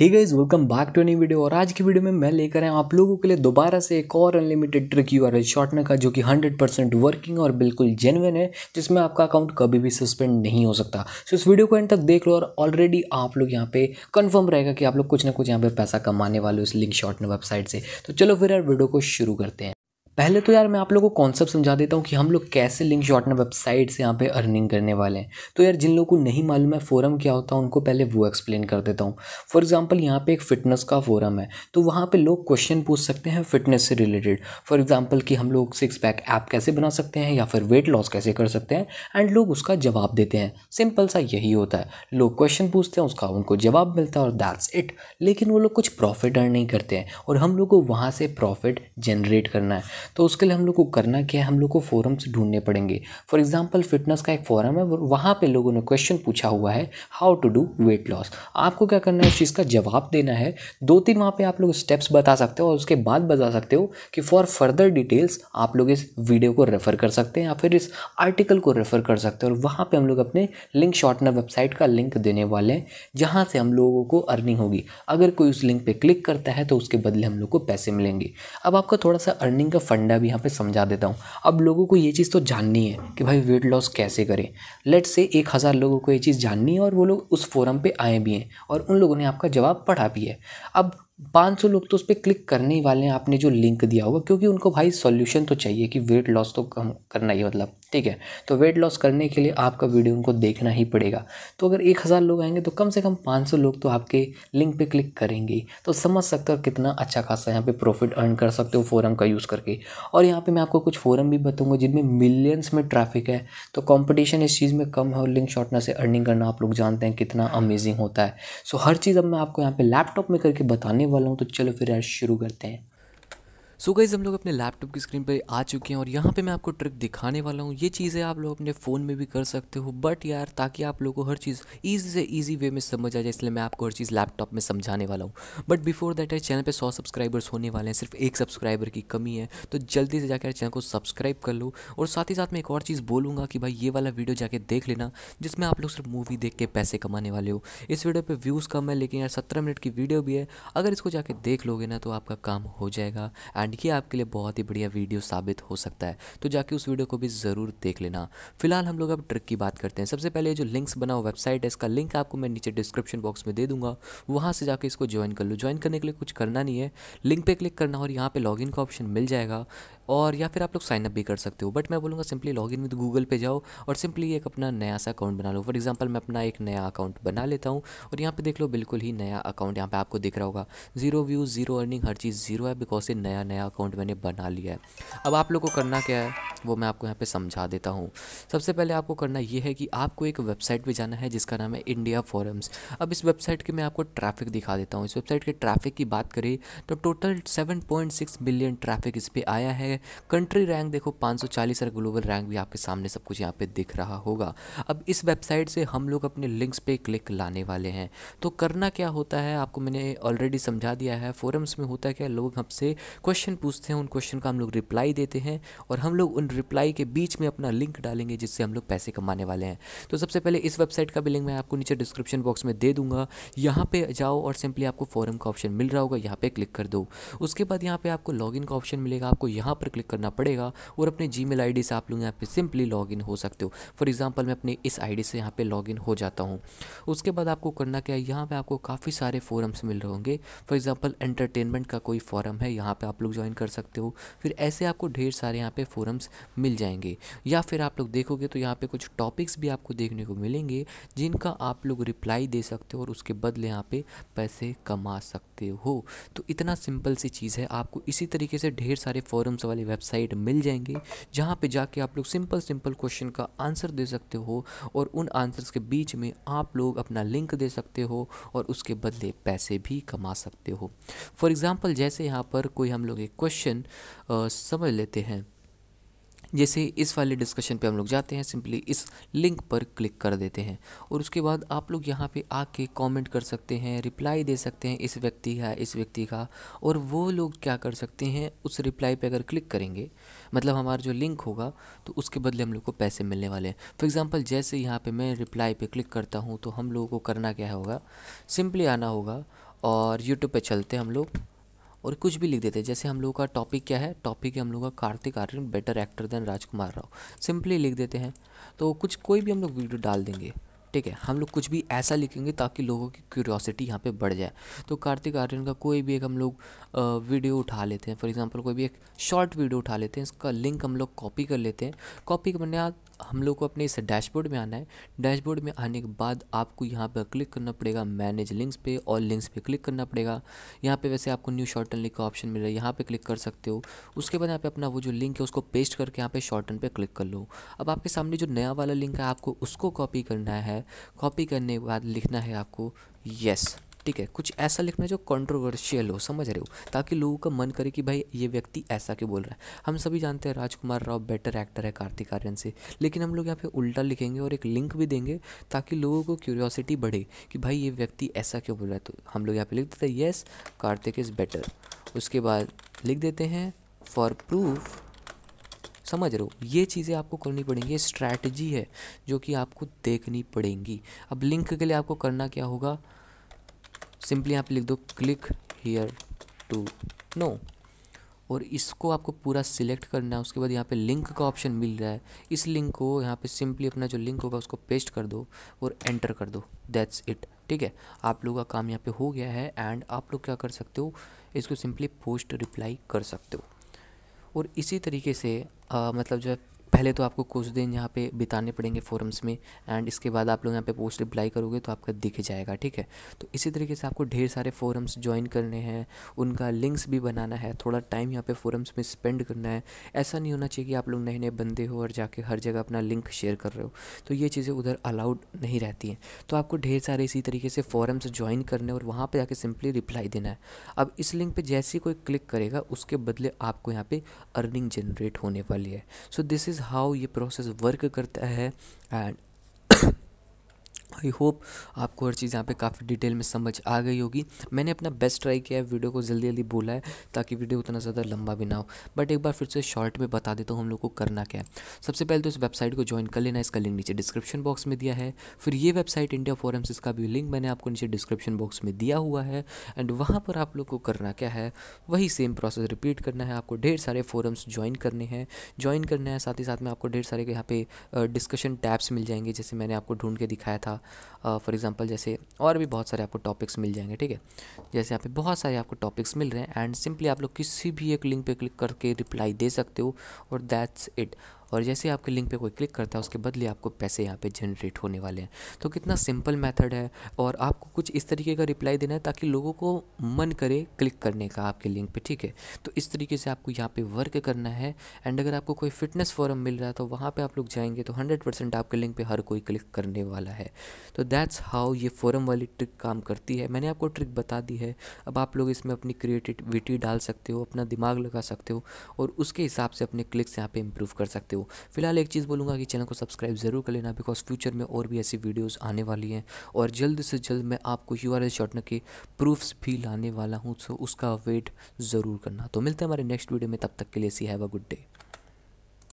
he guys welcome back to new video और आज की वीडियो में मैं लेकर आया आप लोगों के लिए दोबारा से एक और unlimited trick U R L shortener का जो कि 100 परसेंट वर्किंग और बिल्कुल जेनविन है जिसमें आपका अकाउंट कभी भी सस्पेंड नहीं हो सकता सो इस वीडियो को एंड तक देख लो और ऑलरेडी आप लोग यहाँ पे कंफर्म रहेगा कि आप लोग कुछ ना कुछ यहाँ पे पैसा कमाने वाले हो इस लिंक शॉर्टनर वेबसाइट से तो चलो फिर यार वीडियो को शुरू करते हैं पहले तो यार मैं आप लोगों को कॉन्सेप्ट समझा देता हूँ कि हम लोग कैसे लिंक शॉर्टनर वेबसाइट से यहाँ पे अर्निंग करने वाले हैं तो यार जिन लोगों को नहीं मालूम है फोरम क्या होता है उनको पहले वो एक्सप्लेन कर देता हूँ फॉर एग्जांपल यहाँ पे एक फिटनेस का फोरम है तो वहाँ पे लोग क्वेश्चन पूछ सकते हैं फिटनेस से रिलेटेड फॉर एग्जाम्पल कि हम लोग सिक्स पैक ऐप कैसे बना सकते हैं या फिर वेट लॉस कैसे कर सकते हैं एंड लोग उसका जवाब देते हैं सिंपल सा यही होता है लोग क्वेश्चन पूछते हैं उसका उनको जवाब मिलता है और दैट्स इट लेकिन वो लोग कुछ प्रॉफिट अर्न नहीं करते हैं और हम लोग को वहाँ से प्रॉफिट जनरेट करना है तो उसके लिए हम लोग को करना क्या है हम लोग को फोरम्स ढूंढने पड़ेंगे फॉर एग्जाम्पल फिटनेस का एक फॉरम है वहाँ पर लोगों ने क्वेश्चन पूछा हुआ है how to do weight loss आपको क्या करना है उस चीज़ का जवाब देना है दो तीन वहाँ पर आप लोग स्टेप्स बता सकते हो और उसके बाद बता सकते हो कि फॉर फर्दर डिटेल्स आप लोग इस वीडियो को रेफ़र कर सकते हैं या फिर इस आर्टिकल को रेफ़र कर सकते हैं और वहाँ पर हम लोग अपने लिंक शॉर्टनर वेबसाइट का लिंक देने वाले हैं जहाँ से हम लोगों को अर्निंग होगी अगर कोई उस लिंक पर क्लिक करता है तो उसके बदले हम लोग को पैसे मिलेंगे अब आपका थोड़ा सा अर्निंग का फंडा भी यहाँ पे समझा देता हूँ अब लोगों को ये चीज़ तो जाननी है कि भाई वेट लॉस कैसे करें लेट से एक हज़ार लोगों को ये चीज़ जाननी है और वो लोग उस फोरम पे आए भी हैं और उन लोगों ने आपका जवाब पढ़ा भी है अब 500 लोग तो उस पर क्लिक करने ही वाले हैं आपने जो लिंक दिया होगा क्योंकि उनको भाई सॉल्यूशन तो चाहिए कि वेट लॉस तो कम करना ही मतलब ठीक है तो वेट लॉस करने के लिए आपका वीडियो उनको देखना ही पड़ेगा तो अगर एक हज़ार लोग आएंगे तो कम से कम पाँच सौ लोग तो आपके लिंक पे क्लिक करेंगे तो समझ सकते हो कितना अच्छा खासा यहाँ पे प्रॉफिट अर्न कर सकते हो फोरम का यूज़ करके और यहाँ पे मैं आपको कुछ फोरम भी बताऊँगा जिनमें मिलियंस में ट्रैफिक है तो कॉम्पिटिशन इस चीज़ में कम है और लिंक शॉर्टनर से अर्निंग करना आप लोग जानते हैं कितना अमेजिंग होता है सो हर चीज़ अब मैं आपको यहाँ पर लैपटॉप में करके बताने वाला हूँ तो चलो फिर यार शुरू करते हैं सो गाइज़ हम लोग अपने लैपटॉप की स्क्रीन पर आ चुके हैं और यहाँ पे मैं आपको ट्रिक दिखाने वाला हूँ ये चीज़ें आप लोग अपने फ़ोन में भी कर सकते हो बट यार ताकि आप लोगों को हर चीज़ ईजी से ईजी वे में समझ आ जाए इसलिए मैं आपको हर चीज़ लैपटॉप में समझाने वाला हूँ बट बिफोर दैट है चैनल पर सौ सब्सक्राइबर्स होने वाले हैं सिर्फ एक सब्सक्राइबर की कमी है तो जल्दी से जाकर चैनल को सब्सक्राइब कर लो और साथ ही साथ मैं एक और चीज़ बोलूँगा कि भाई ये वाला वीडियो जाके देख लेना जिसमें आप लोग सिर्फ मूवी देख के पैसे कमाने वाले हो इस वीडियो पर व्यूज़ कम है लेकिन यार सत्रह मिनट की वीडियो भी है अगर इसको जाके देख लोगे ना तो आपका काम हो जाएगा एंड एंड ये आपके लिए बहुत ही बढ़िया वीडियो साबित हो सकता है तो जाके उस वीडियो को भी ज़रूर देख लेना फिलहाल हम लोग अब ट्रिक की बात करते हैं सबसे पहले जो लिंक्स बना हुआ वेबसाइट है इसका लिंक आपको मैं नीचे डिस्क्रिप्शन बॉक्स में दे दूंगा वहाँ से जाकर इसको ज्वाइन कर लूँ ज्वाइन करने के लिए कुछ करना नहीं है लिंक पर क्लिक करना और यहाँ पर लॉग का ऑप्शन मिल जाएगा और या फिर आप लोग साइनअप भी कर सकते हो बट मैं बोलूँगा simply log in with Google पे जाओ और सिंपली एक अपना नया सा अकाउंट बना लो फॉर एग्जाम्पल मैं अपना एक नया अकाउंट बना लेता हूँ और यहाँ पर देख लो बिल्कुल ही नया अकाउंट यहाँ पर आपको दिख रहा होगा जीरो व्यूज़ जीरो अर्निंग हर चीज़ जीरो है बिकॉज ये नया नया अकाउंट मैंने बना लिया है अब आप लोग को करना क्या है वो मैं आपको यहाँ पे समझा देता हूँ सबसे पहले आपको करना ये है कि आपको एक वेबसाइट पर जाना है जिसका नाम है इंडिया फोरम्स अब इस वेबसाइट के मैं आपको ट्रैफिक दिखा देता हूँ इस वेबसाइट के ट्रैफिक की बात करें तो टोटल सेवन बिलियन ट्रैफिक इस पर आया है कंट्री रैंक देखो 540 और ग्लोबल रैंक भी आपके सामने सब कुछ यहाँ पे दिख रहा होगा अब इस वेबसाइट से हम लोग अपने लिंक्स पे क्लिक लाने वाले हैं तो करना क्या होता है आपको मैंने ऑलरेडी समझा दिया है फोरम्स में होता है क्या लोग हमसे क्वेश्चन पूछते हैं उन क्वेश्चन का हम लोग रिप्लाई देते हैं और हम लोग उन रिप्लाई के बीच में अपना लिंक डालेंगे जिससे हम लोग पैसे कमाने वाले हैं तो सबसे पहले इस वेबसाइट का भी लिंक मैं आपको नीचे डिस्क्रिप्शन बॉक्स में दे दूंगा यहाँ पे जाओ और सिंपली आपको फॉरम का ऑप्शन मिल रहा होगा यहाँ पे क्लिक कर दो उसके बाद यहाँ पे आपको लॉग का ऑप्शन मिलेगा आपको यहाँ पर क्लिक करना पड़ेगा और अपने जी मेल से आप लोग यहाँ पर सिंपली लॉग हो सकते हो फॉर एग्जाम्पल मैं अपने इस आई से यहाँ पर लॉग हो जाता हूँ उसके बाद आपको करना क्या है यहाँ पर आपको काफ़ी सारे फोरम्स मिल रहे होंगे फॉर एग्जाम्पल एंटरटेनमेंट का कोई फॉरम है यहाँ पर आप लोग ज्वाइन कर सकते हो फिर ऐसे आपको ढेर सारे यहाँ पर फोरम्स मिल जाएंगे या फिर आप लोग देखोगे तो यहाँ पर कुछ टॉपिक्स भी आपको देखने को मिलेंगे जिनका आप लोग रिप्लाई दे सकते हो और उसके बदले यहाँ पे पैसे कमा सकते हो तो इतना सिंपल सी चीज़ है आपको इसी तरीके से ढेर सारे फॉरम्स वाली वेबसाइट मिल जाएंगी जहाँ पे जाके आप लोग सिंपल सिंपल क्वेश्चन का आंसर दे सकते हो और उन आंसर्स के बीच में आप लोग अपना लिंक दे सकते हो और उसके बदले पैसे भी कमा सकते हो फॉर एग्ज़ाम्पल जैसे यहाँ पर कोई हम लोग एक क्वेश्चन समझ लेते हैं जैसे इस वाले डिस्कशन पे हम लोग जाते हैं सिंपली इस लिंक पर क्लिक कर देते हैं और उसके बाद आप लोग यहाँ पे आके कमेंट कर सकते हैं रिप्लाई दे सकते हैं इस व्यक्ति का इस व्यक्ति का और वो लोग क्या कर सकते हैं उस रिप्लाई पे अगर क्लिक करेंगे मतलब हमारा जो लिंक होगा तो उसके बदले हम लोग को पैसे मिलने वाले हैं फॉर एग्ज़ाम्पल जैसे यहाँ पर मैं रिप्लाई पर क्लिक करता हूँ तो हम लोगों को करना क्या होगा सिंपली आना होगा और यूट्यूब पर चलते हैं हम लोग और कुछ भी लिख देते हैं जैसे हम लोग का टॉपिक क्या है टॉपिक है हम लोगों का Kartik Aaryan better actor than Rajkummar Rao simply लिख देते हैं तो कुछ कोई भी हम लोग वीडियो डाल देंगे ठीक है हम लोग कुछ भी ऐसा लिखेंगे ताकि लोगों की क्यूरियोसिटी यहाँ पे बढ़ जाए तो कार्तिक आर्यन का कोई भी एक हम लोग वीडियो उठा लेते हैं फॉर एग्जांपल कोई भी एक शॉर्ट वीडियो उठा लेते हैं इसका लिंक हम लोग कॉपी कर लेते हैं कॉपी करने हम लोग को अपने इस डैशबोर्ड में आना है डैशबोर्ड में आने के बाद आपको यहाँ पर क्लिक करना पड़ेगा मैनेज लिंक्स पे और लिंक्स पे क्लिक करना पड़ेगा यहाँ पे वैसे आपको न्यू शॉर्टन लिंक का ऑप्शन मिल रहा है यहाँ पे क्लिक कर सकते हो उसके बाद यहाँ पे अपना वो जो लिंक है उसको पेस्ट करके यहाँ पे शॉर्टन पर क्लिक कर लो अब आपके सामने जो नया वाला लिंक है आपको उसको कॉपी करना है कॉपी करने के बाद लिखना है आपको येस ठीक है कुछ ऐसा लिखना जो कंट्रोवर्शियल हो समझ रहे हो ताकि लोगों का मन करे कि भाई ये व्यक्ति ऐसा क्यों बोल रहा है हम सभी जानते हैं राजकुमार राव बेटर एक्टर है कार्तिक आर्यन से लेकिन हम लोग यहाँ पे उल्टा लिखेंगे और एक लिंक भी देंगे ताकि लोगों को क्यूरियोसिटी बढ़े कि भाई ये व्यक्ति ऐसा क्यों बोल रहा है तो हम लोग यहाँ पर लिख देते हैं येस कार्तिक इज़ बेटर उसके बाद लिख देते हैं फॉर प्रूफ समझ रहे हो ये चीज़ें आपको करनी पड़ेंगी स्ट्रैटेजी है जो कि आपको देखनी पड़ेंगी अब लिंक के लिए आपको करना क्या होगा सिंपली यहाँ पे लिख दो क्लिक हीयर टू नो और इसको आपको पूरा सिलेक्ट करना है उसके बाद यहाँ पे लिंक का ऑप्शन मिल रहा है इस लिंक को यहाँ पे सिंपली अपना जो लिंक होगा उसको पेस्ट कर दो और एंटर कर दो दैट्स इट ठीक है आप लोगों का काम यहाँ पे हो गया है एंड आप लोग क्या कर सकते हो इसको सिंपली पोस्ट रिप्लाई कर सकते हो और इसी तरीके से आ, मतलब जो है पहले तो आपको कुछ दिन यहाँ पे बिताने पड़ेंगे फोरम्स में एंड इसके बाद आप लोग यहाँ पे पोस्ट रिप्लाई करोगे तो आपका दिख जाएगा ठीक है तो इसी तरीके से आपको ढेर सारे फोरम्स ज्वाइन करने हैं उनका लिंक्स भी बनाना है थोड़ा टाइम यहाँ पे फोरम्स में स्पेंड करना है ऐसा नहीं होना चाहिए कि आप लोग नए नए बंदे हो और जाके हर जगह अपना लिंक शेयर कर रहे हो तो ये चीज़ें उधर अलाउड नहीं रहती हैं तो आपको ढेर सारे इसी तरीके से फोरम्स ज्वाइन करने और वहाँ पर जाके सिंपली रिप्लाई देना है अब इस लिंक पर जैसे ही कोई क्लिक करेगा उसके बदले आपको यहाँ पर अर्निंग जनरेट होने वाली है सो दिस इज़ हाउ ये प्रोसेस वर्क करता है एंड आई होप आपको हर चीज़ यहाँ पे काफ़ी डिटेल में समझ आ गई होगी मैंने अपना बेस्ट ट्राई किया है वीडियो को जल्दी जल्दी बोला है ताकि वीडियो उतना ज़्यादा लंबा भी ना हो बट एक बार फिर से शॉर्ट में बता देता हूँ हम लोग को करना क्या है सबसे पहले तो इस वेबसाइट को ज्वाइन कर लेना इसका लिंक नीचे डिस्क्रिप्शन बॉक्स में दिया है फिर ये वेबसाइट इंडिया फोरम्स इसका भी लिंक मैंने आपको नीचे डिस्क्रिप्शन बॉक्स में दिया हुआ है एंड वहाँ पर आप लोग को करना क्या है वही सेम प्रोसेस रिपीट करना है आपको ढेर सारे फोरम्स ज्वाइन करने हैं ज्वाइन करना है साथ ही साथ में आपको ढेर सारे यहाँ पे डिस्कशन टैब्स मिल जाएंगे जैसे मैंने आपको ढूंढ के दिखाया था फॉर एग्जांपल जैसे और भी बहुत सारे आपको टॉपिक्स मिल जाएंगे ठीक है जैसे यहाँ पे बहुत सारे आपको टॉपिक्स मिल रहे हैं एंड सिंपली आप लोग किसी भी एक लिंक पे क्लिक करके रिप्लाई दे सकते हो और दैट्स इट और जैसे आपके लिंक पे कोई क्लिक करता है उसके बदले आपको पैसे यहाँ पे जनरेट होने वाले हैं तो कितना सिंपल मेथड है और आपको कुछ इस तरीके का रिप्लाई देना है ताकि लोगों को मन करे क्लिक करने का आपके लिंक पे ठीक है तो इस तरीके से आपको यहाँ पे वर्क करना है एंड अगर आपको कोई फिटनेस फॉरम मिल रहा है तो वहाँ पर आप लोग जाएंगे तो हंड्रेड आपके लिंक पर हर कोई क्लिक करने वाला है तो दैट्स हाउ ये फॉरम वाली ट्रिक काम करती है मैंने आपको ट्रिक बता दी है अब आप लोग इसमें अपनी क्रिएटिविटी डाल सकते हो अपना दिमाग लगा सकते हो और उसके हिसाब से अपने क्लिक्स यहाँ पर इंप्रूव कर सकते हो हो फिलहाल एक चीज़ बोलूँगा कि चैनल को सब्सक्राइब ज़रूर कर लेना बिकॉज फ्यूचर में और भी ऐसी वीडियोज़ आने वाली हैं और जल्द से जल्द मैं आपको यू आर शॉर्टनर के प्रूफ्स भी लाने वाला हूँ सो उसका वेट ज़रूर करना तो मिलते हैं हमारे नेक्स्ट वीडियो में तब तक के लिए see have a good day